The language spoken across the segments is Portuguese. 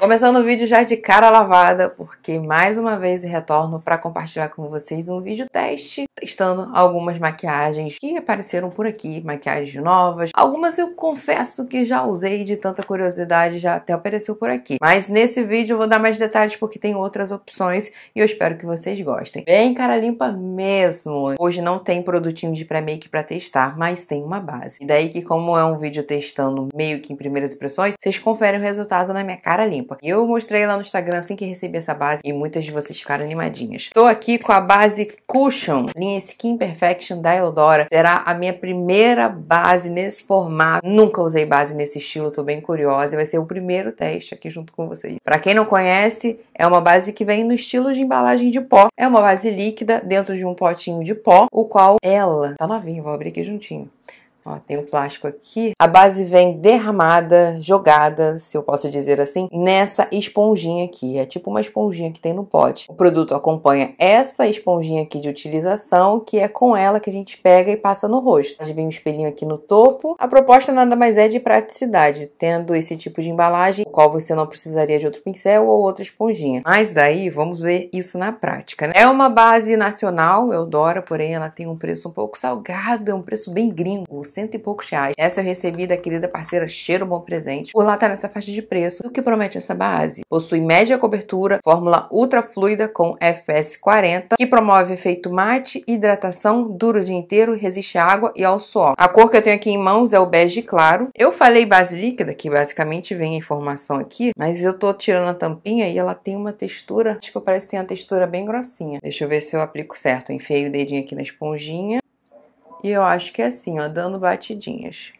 Começando o vídeo já de cara lavada, porque mais uma vez retorno para compartilhar com vocês um vídeo teste, testando algumas maquiagens que apareceram por aqui, maquiagens novas. Algumas eu confesso que já usei de tanta curiosidade, já até apareceu por aqui. Mas nesse vídeo eu vou dar mais detalhes porque tem outras opções e eu espero que vocês gostem. Bem cara limpa mesmo. Hoje não tem produtinho de pré-make para testar, mas tem uma base. E daí que como é um vídeo testando meio que em primeiras impressões, vocês conferem o resultado na minha cara limpa limpa. Eu mostrei lá no Instagram assim que recebi essa base e muitas de vocês ficaram animadinhas. Tô aqui com a base Cushion, linha Skin Perfection da Eudora. Será a minha primeira base nesse formato. Nunca usei base nesse estilo, tô bem curiosa. E vai ser o primeiro teste aqui junto com vocês. Pra quem não conhece, é uma base que vem no estilo de embalagem de pó. É uma base líquida dentro de um potinho de pó, o qual ela... Tá novinho, vou abrir aqui juntinho. Ó, tem o plástico aqui. A base vem derramada, jogada, se eu posso dizer assim, nessa esponjinha aqui. É tipo uma esponjinha que tem no pote. O produto acompanha essa esponjinha aqui de utilização, que é com ela que a gente pega e passa no rosto. Vem um espelhinho aqui no topo. A proposta nada mais é de praticidade, tendo esse tipo de embalagem, o qual você não precisaria de outro pincel ou outra esponjinha. Mas daí, vamos ver isso na prática, né? É uma base nacional, Eudora, porém ela tem um preço um pouco salgado, é um preço bem gringo, cento e poucos reais. Essa eu recebi da querida parceira Cheiro Bom Presente. Por lá tá nessa faixa de preço. E o que promete essa base? Possui média cobertura, fórmula ultra fluida com FS 40, que promove efeito mate, hidratação, dura o dia inteiro, resiste à água e ao suor. A cor que eu tenho aqui em mãos é o bege claro. Eu falei base líquida, que basicamente vem a informação aqui, mas eu tô tirando a tampinha e ela tem uma textura, acho que parece que tem uma textura bem grossinha. Deixa eu ver se eu aplico certo. Enfeio enfiei o dedinho aqui na esponjinha e eu acho que é assim, ó, dando batidinhas.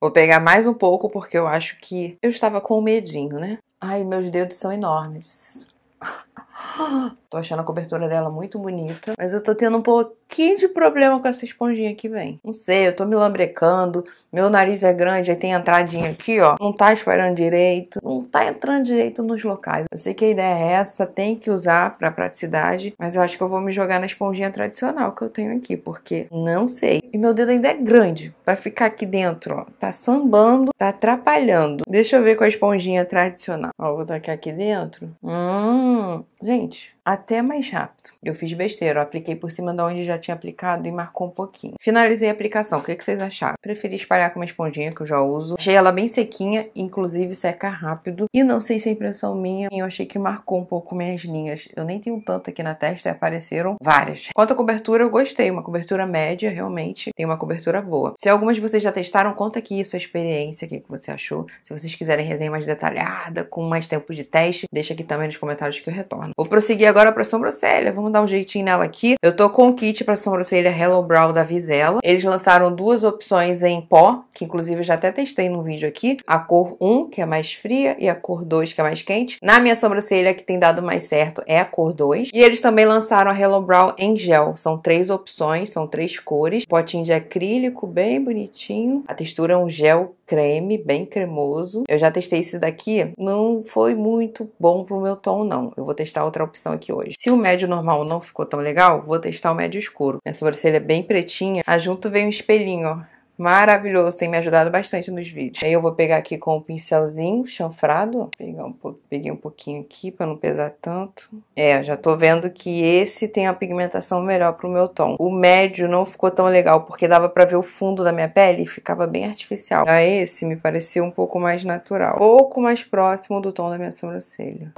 Vou pegar mais um pouco porque eu acho que eu estava com medinho, né? Ai, meus dedos são enormes. Tô achando a cobertura dela muito bonita. Mas eu tô tendo um pouquinho de problema com essa esponjinha que vem. Não sei, eu tô me lambrecando. Meu nariz é grande, aí tem entradinha aqui, ó. Não tá espalhando direito. Não tá entrando direito nos locais. Eu sei que a ideia é essa, tem que usar pra praticidade. Mas eu acho que eu vou me jogar na esponjinha tradicional que eu tenho aqui. Porque não sei. E meu dedo ainda é grande. Pra ficar aqui dentro, ó. Tá sambando, tá atrapalhando. Deixa eu ver com a esponjinha tradicional. Ó, vou tacar aqui dentro. Hum, gente, a até mais rápido. Eu fiz besteira, eu apliquei por cima de onde já tinha aplicado e marcou um pouquinho. Finalizei a aplicação, o que, que vocês acharam? Preferi espalhar com uma esponjinha que eu já uso. Achei ela bem sequinha, inclusive seca rápido. E não sei se é impressão minha, eu achei que marcou um pouco minhas linhas. Eu nem tenho tanto aqui na testa e apareceram várias. Quanto à cobertura, eu gostei. Uma cobertura média, realmente, tem uma cobertura boa. Se algumas de vocês já testaram, conta aqui sua experiência, o que, que você achou. Se vocês quiserem resenha mais detalhada, com mais tempo de teste, deixa aqui também nos comentários que eu retorno. Vou prosseguir agora pra sobrancelha, vamos dar um jeitinho nela aqui. Eu tô com o kit pra sobrancelha Hello Brow da Visela. Eles lançaram duas opções em pó, que inclusive eu já até testei no vídeo aqui. A cor 1, que é mais fria, e a cor 2, que é mais quente. Na minha sobrancelha, que tem dado mais certo, é a cor 2. E eles também lançaram a Hello Brow em gel. São três opções, são três cores. Potinho de acrílico, bem bonitinho. A textura é um gel creme, bem cremoso. Eu já testei esse daqui, não foi muito bom pro meu tom, não. Eu vou testar outra opção aqui hoje. Se o médio normal não ficou tão legal, vou testar o médio escuro. Minha é, sobrancelha é bem pretinha, a junto vem um espelhinho, ó maravilhoso, tem me ajudado bastante nos vídeos. Aí eu vou pegar aqui com o um pincelzinho chanfrado, pegar um peguei um pouquinho aqui para não pesar tanto. É, já tô vendo que esse tem a pigmentação melhor pro meu tom. O médio não ficou tão legal porque dava para ver o fundo da minha pele e ficava bem artificial. Já esse me pareceu um pouco mais natural, um pouco mais próximo do tom da minha sobrancelha.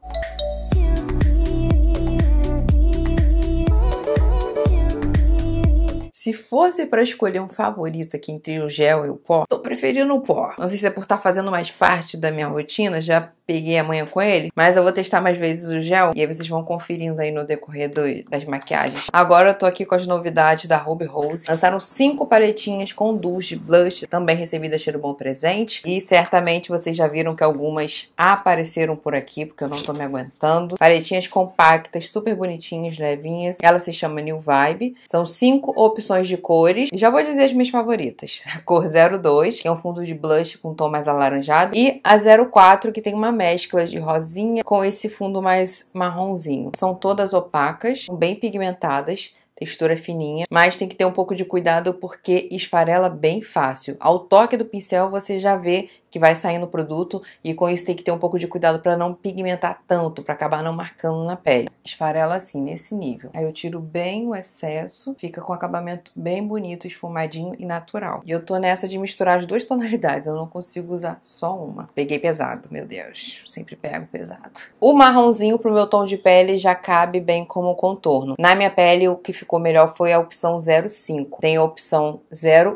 Se fosse para escolher um favorito aqui entre o gel e o pó, tô preferindo o pó. Não sei se é por estar tá fazendo mais parte da minha rotina, já peguei amanhã com ele, mas eu vou testar mais vezes o gel e aí vocês vão conferindo aí no decorrer do, das maquiagens. Agora eu tô aqui com as novidades da Ruby Rose. Lançaram cinco paletinhas com duas de blush, também recebi da Cheiro Bom Presente e certamente vocês já viram que algumas apareceram por aqui, porque eu não tô me aguentando. Paletinhas compactas, super bonitinhas, levinhas. Ela se chama New Vibe. São cinco opções de cores. Já vou dizer as minhas favoritas. A cor 02, que é um fundo de blush com tom mais alaranjado, e a 04, que tem uma mescla de rosinha com esse fundo mais marronzinho. São todas opacas, bem pigmentadas, textura fininha, mas tem que ter um pouco de cuidado porque esfarela bem fácil. Ao toque do pincel você já vê que vai sair no produto e com isso tem que ter um pouco de cuidado para não pigmentar tanto, para acabar não marcando na pele. Esfarela assim, nesse nível. Aí eu tiro bem o excesso, fica com um acabamento bem bonito, esfumadinho e natural. E eu tô nessa de misturar as duas tonalidades, eu não consigo usar só uma. Peguei pesado, meu Deus, sempre pego pesado. O marronzinho pro meu tom de pele já cabe bem como contorno. Na minha pele o que ficou melhor foi a opção 05. Tem a opção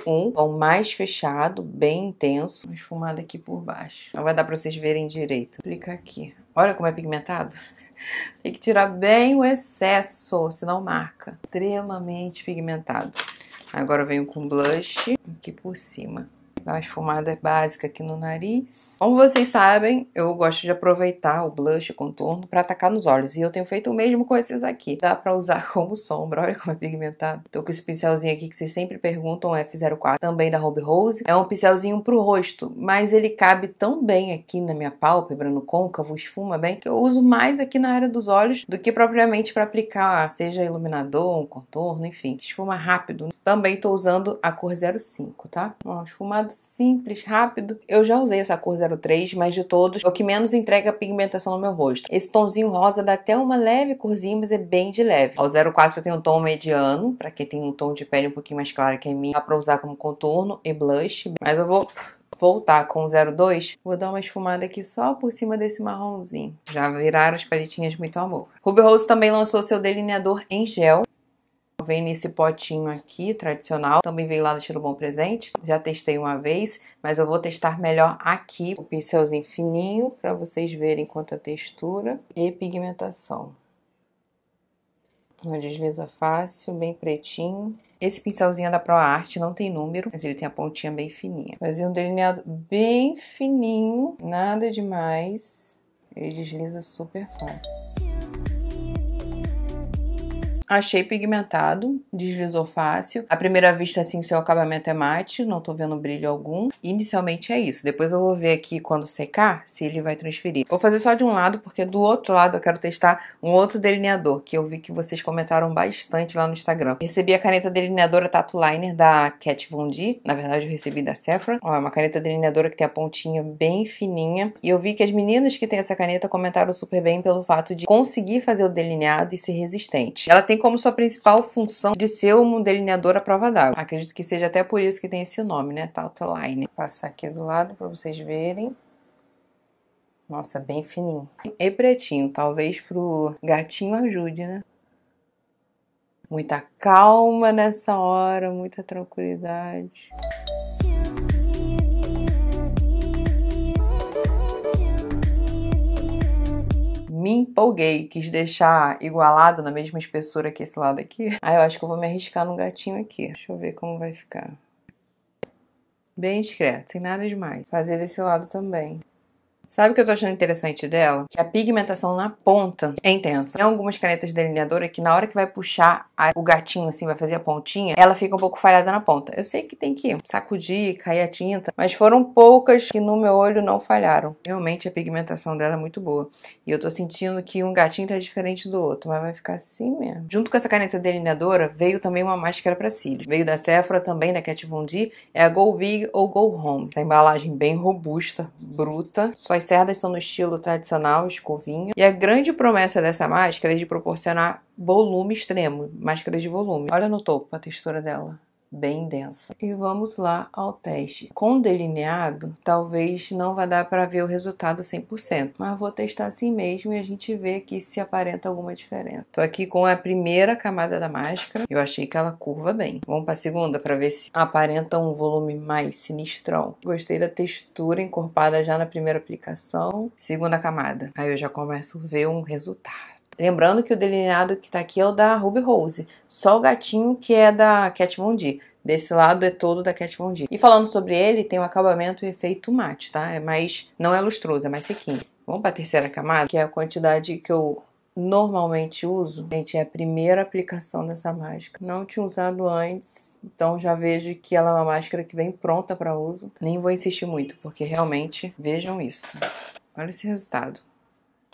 01, tom mais fechado, bem intenso, esfumado aqui aqui por baixo. Não vai dar pra vocês verem direito. clica aqui. Olha como é pigmentado. Tem que tirar bem o excesso, senão marca. Extremamente pigmentado. Agora eu venho com blush aqui por cima. Dá uma esfumada básica aqui no nariz. Como vocês sabem, eu gosto de aproveitar o blush, o contorno, para atacar nos olhos. E eu tenho feito o mesmo com esses aqui. Dá pra usar como sombra, olha como é pigmentado. Tô com esse pincelzinho aqui que vocês sempre perguntam, é F04, também da Ruby Rose. É um pincelzinho pro rosto, mas ele cabe tão bem aqui na minha pálpebra, no côncavo, esfuma bem, que eu uso mais aqui na área dos olhos do que propriamente para aplicar, seja iluminador, um contorno, enfim. Esfuma rápido. Também estou usando a cor 05, tá? Ó, esfumado simples, rápido. Eu já usei essa cor 03, mas de todos, é o que menos entrega pigmentação no meu rosto. Esse tomzinho rosa dá até uma leve corzinha, mas é bem de leve. Ó, o 04 eu tenho um tom mediano, pra quem tem um tom de pele um pouquinho mais claro que a minha. Dá pra usar como contorno e blush, mas eu vou voltar com o 02, vou dar uma esfumada aqui só por cima desse marronzinho. Já viraram as palitinhas muito amor. Ruby Rose também lançou seu delineador em gel vem nesse potinho aqui, tradicional. Também veio lá do Tiro Bom Presente. Já testei uma vez, mas eu vou testar melhor aqui. O pincelzinho fininho, para vocês verem quanto é a textura e pigmentação. Ela desliza fácil, bem pretinho. Esse pincelzinho é da ProArt, não tem número, mas ele tem a pontinha bem fininha. Fazer um delineado bem fininho, nada demais. Ele desliza super fácil. Achei pigmentado, deslizou fácil. À primeira vista, assim, seu acabamento é mate, não tô vendo brilho algum. Inicialmente é isso. Depois eu vou ver aqui quando secar se ele vai transferir. Vou fazer só de um lado, porque do outro lado eu quero testar um outro delineador, que eu vi que vocês comentaram bastante lá no Instagram. Recebi a caneta delineadora Tattoo Liner da Kat Von D. Na verdade, eu recebi da Sephora. Ó, é uma caneta delineadora que tem a pontinha bem fininha. E eu vi que as meninas que têm essa caneta comentaram super bem pelo fato de conseguir fazer o delineado e ser resistente. Ela tem como sua principal função de ser um delineador à prova d'água. Acredito que seja até por isso que tem esse nome, né? Tá outline. Vou passar aqui do lado para vocês verem. Nossa, bem fininho. E pretinho, talvez pro gatinho ajude, né? Muita calma nessa hora, muita tranquilidade. me empolguei, quis deixar igualado na mesma espessura que esse lado aqui. Aí eu acho que eu vou me arriscar no gatinho aqui. Deixa eu ver como vai ficar. Bem discreto, sem nada demais. Fazer desse lado também. Sabe o que eu tô achando interessante dela? Que a pigmentação na ponta é intensa. Tem algumas canetas delineadoras que na hora que vai puxar a, o gatinho, assim, vai fazer a pontinha, ela fica um pouco falhada na ponta. Eu sei que tem que sacudir, cair a tinta, mas foram poucas que no meu olho não falharam. Realmente a pigmentação dela é muito boa. E eu tô sentindo que um gatinho tá diferente do outro, mas vai ficar assim mesmo. Junto com essa caneta delineadora, veio também uma máscara para cílios. Veio da Sephora também, da Cat Von D. É a Go Big ou Go Home. Essa embalagem bem robusta, bruta, só as cerdas são no estilo tradicional, escovinha. E a grande promessa dessa máscara é de proporcionar volume extremo, máscara de volume. Olha no topo a textura dela bem densa. E vamos lá ao teste. Com delineado, talvez não vá dar para ver o resultado 100%, mas vou testar assim mesmo e a gente vê aqui se aparenta alguma diferença. Tô aqui com a primeira camada da máscara, eu achei que ela curva bem. Vamos para a segunda para ver se aparenta um volume mais sinistrão. Gostei da textura encorpada já na primeira aplicação. Segunda camada, aí eu já começo a ver um resultado. Lembrando que o delineado que tá aqui é o da Ruby Rose, só o gatinho que é da Kat Von D. Desse lado é todo da Kat Von D. E falando sobre ele, tem o um acabamento efeito mate, tá? É mais, não é lustroso, é mais sequinho. Vamos pra terceira camada, que é a quantidade que eu normalmente uso. Gente, é a primeira aplicação dessa máscara. Não tinha usado antes, então já vejo que ela é uma máscara que vem pronta para uso. Nem vou insistir muito, porque realmente, vejam isso. Olha esse resultado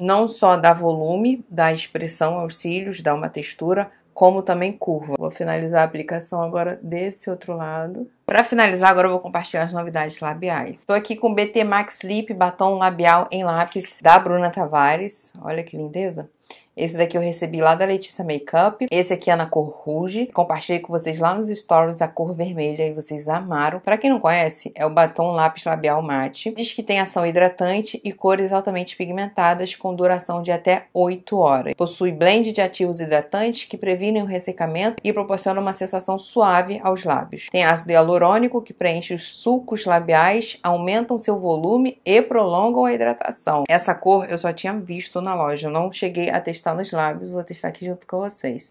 não só dá volume, dá expressão aos cílios, dá uma textura, como também curva. Vou finalizar a aplicação agora desse outro lado. Para finalizar, agora eu vou compartilhar as novidades labiais. Estou aqui com o BT Max Lip Batom Labial em Lápis da Bruna Tavares. Olha que lindeza! Esse daqui eu recebi lá da Letícia Makeup. Esse aqui é na cor Ruge. Compartilhei com vocês lá nos stories a cor vermelha e vocês amaram. Para quem não conhece, é o batom lápis labial mate. Diz que tem ação hidratante e cores altamente pigmentadas com duração de até 8 horas. Possui blend de ativos hidratantes que previnem o ressecamento e proporcionam uma sensação suave aos lábios. Tem ácido hialurônico que preenche os sulcos labiais, aumentam seu volume e prolongam a hidratação. Essa cor eu só tinha visto na loja, não cheguei a testar testar nos lábios, vou testar aqui junto com vocês.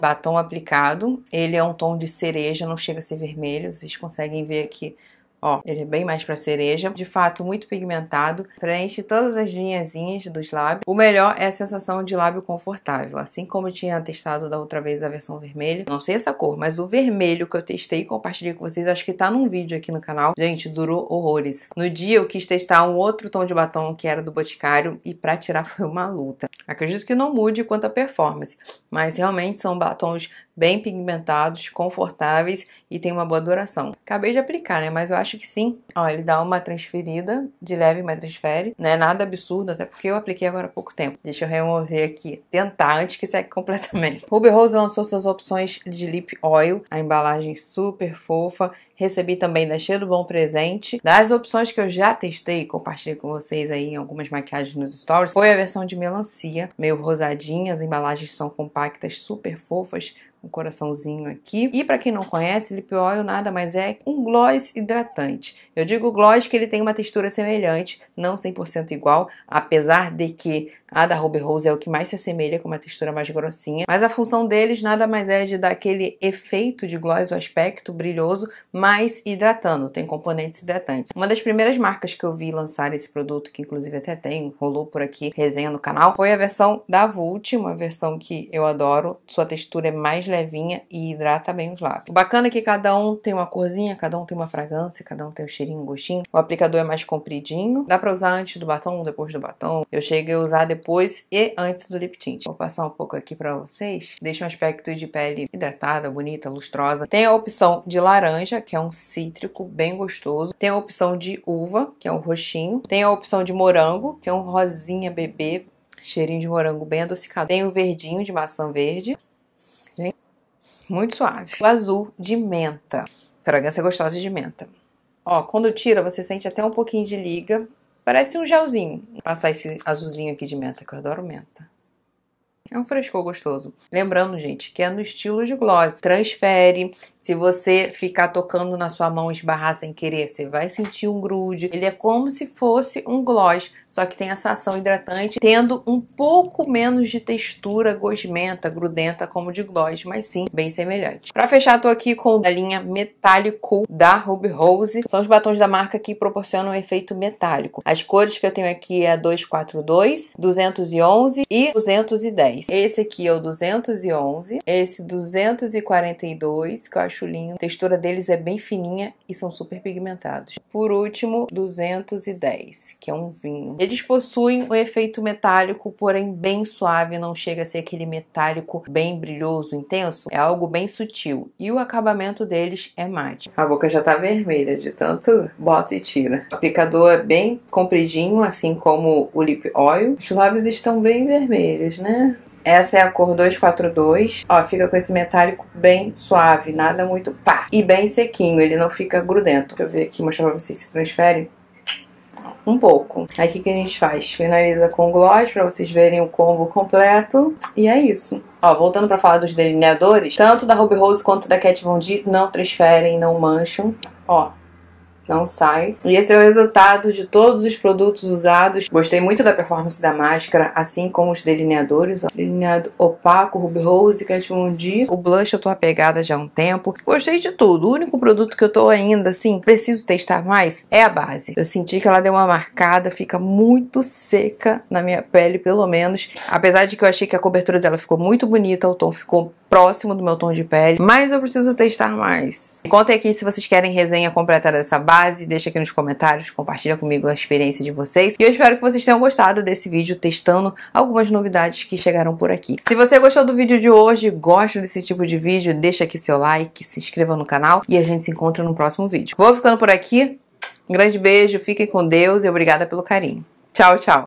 Batom aplicado, ele é um tom de cereja, não chega a ser vermelho, vocês conseguem ver aqui Ó, ele é bem mais pra cereja, de fato muito pigmentado, preenche todas as linhazinhas dos lábios. O melhor é a sensação de lábio confortável, assim como eu tinha testado da outra vez a versão vermelha. Não sei essa cor, mas o vermelho que eu testei e compartilhei com vocês, acho que tá num vídeo aqui no canal. Gente, durou horrores. No dia eu quis testar um outro tom de batom que era do Boticário e pra tirar foi uma luta. Acredito que não mude quanto à performance, mas realmente são batons bem pigmentados, confortáveis e tem uma boa duração. Acabei de aplicar, né? Mas eu acho que sim. Ó, ele dá uma transferida, de leve, mas transfere. Não é nada absurdo, até porque eu apliquei agora há pouco tempo. Deixa eu remover aqui, tentar antes que seque completamente. Ruby Rose lançou suas opções de lip oil, a embalagem super fofa. Recebi também da Cheiro Bom Presente. Das opções que eu já testei, e compartilhei com vocês aí em algumas maquiagens nos stories, foi a versão de melancia, meio rosadinha. As embalagens são compactas, super fofas, um coraçãozinho aqui. E para quem não conhece, lip oil nada mais é um gloss hidratante. Eu digo gloss que ele tem uma textura semelhante, não 100% igual, apesar de que a da Ruby Rose é o que mais se assemelha com uma textura mais grossinha, mas a função deles nada mais é de dar aquele efeito de gloss, o aspecto brilhoso, mais hidratando, tem componentes hidratantes. Uma das primeiras marcas que eu vi lançar esse produto, que inclusive até tem, rolou por aqui resenha no canal, foi a versão da Vult, uma versão que eu adoro, sua textura é mais levinha e hidrata bem os lábios. O bacana é que cada um tem uma corzinha, cada um tem uma fragrância, cada um tem um cheirinho, um gostinho. O aplicador é mais compridinho. Dá pra usar antes do batom, depois do batom. Eu cheguei a usar depois e antes do lip tint. Vou passar um pouco aqui pra vocês. Deixa um aspecto de pele hidratada, bonita, lustrosa. Tem a opção de laranja, que é um cítrico bem gostoso. Tem a opção de uva, que é um roxinho. Tem a opção de morango, que é um rosinha bebê cheirinho de morango bem adocicado. Tem o verdinho de maçã verde. Gente, muito suave. O azul de menta. Fragrância gostosa de menta. Ó, quando tira, você sente até um pouquinho de liga. Parece um gelzinho. Vou passar esse azulzinho aqui de menta, que eu adoro menta. É um frescor gostoso. Lembrando, gente, que é no estilo de gloss. Transfere. Se você ficar tocando na sua mão e esbarrar sem querer, você vai sentir um grude. Ele é como se fosse um gloss, só que tem essa ação hidratante, tendo um pouco menos de textura gosmenta, grudenta, como de gloss, mas sim bem semelhante. Para fechar, tô aqui com a linha metálico da Ruby Rose. São os batons da marca que proporcionam um efeito metálico. As cores que eu tenho aqui é 242, 211 e 210. Esse aqui é o 211, esse 242, que eu acho lindo. A textura deles é bem fininha e são super pigmentados. Por último, 210, que é um vinho. Eles possuem um efeito metálico, porém bem suave, não chega a ser aquele metálico bem brilhoso, intenso. É algo bem sutil. E o acabamento deles é mate. A boca já tá vermelha de tanto bota e tira. O aplicador é bem compridinho, assim como o lip oil. Os lábios estão bem vermelhos, né? Essa é a cor 242. Ó, fica com esse metálico bem suave, nada muito pá. E bem sequinho, ele não fica grudento. Deixa eu ver aqui, mostrar pra vocês se transfere. Um pouco. Aí o que, que a gente faz? Finaliza com gloss pra vocês verem o combo completo. E é isso. Ó, voltando pra falar dos delineadores, tanto da Ruby Rose quanto da Cat Von D não transferem, não mancham. Ó, não sai. E esse é o resultado de todos os produtos usados. Gostei muito da performance da máscara, assim como os delineadores. Ó. Delineado opaco, Ruby Rose, Cat Von D. O blush eu tô apegada já há um tempo. Gostei de tudo. O único produto que eu tô ainda, assim, preciso testar mais é a base. Eu senti que ela deu uma marcada, fica muito seca na minha pele, pelo menos. Apesar de que eu achei que a cobertura dela ficou muito bonita, o tom ficou próximo do meu tom de pele, mas eu preciso testar mais. Contem aqui se vocês querem resenha completa dessa base, deixa aqui nos comentários, compartilha comigo a experiência de vocês. E eu espero que vocês tenham gostado desse vídeo testando algumas novidades que chegaram por aqui. Se você gostou do vídeo de hoje, gosta desse tipo de vídeo, deixa aqui seu like, se inscreva no canal e a gente se encontra no próximo vídeo. Vou ficando por aqui, um grande beijo, fiquem com Deus e obrigada pelo carinho. Tchau, tchau!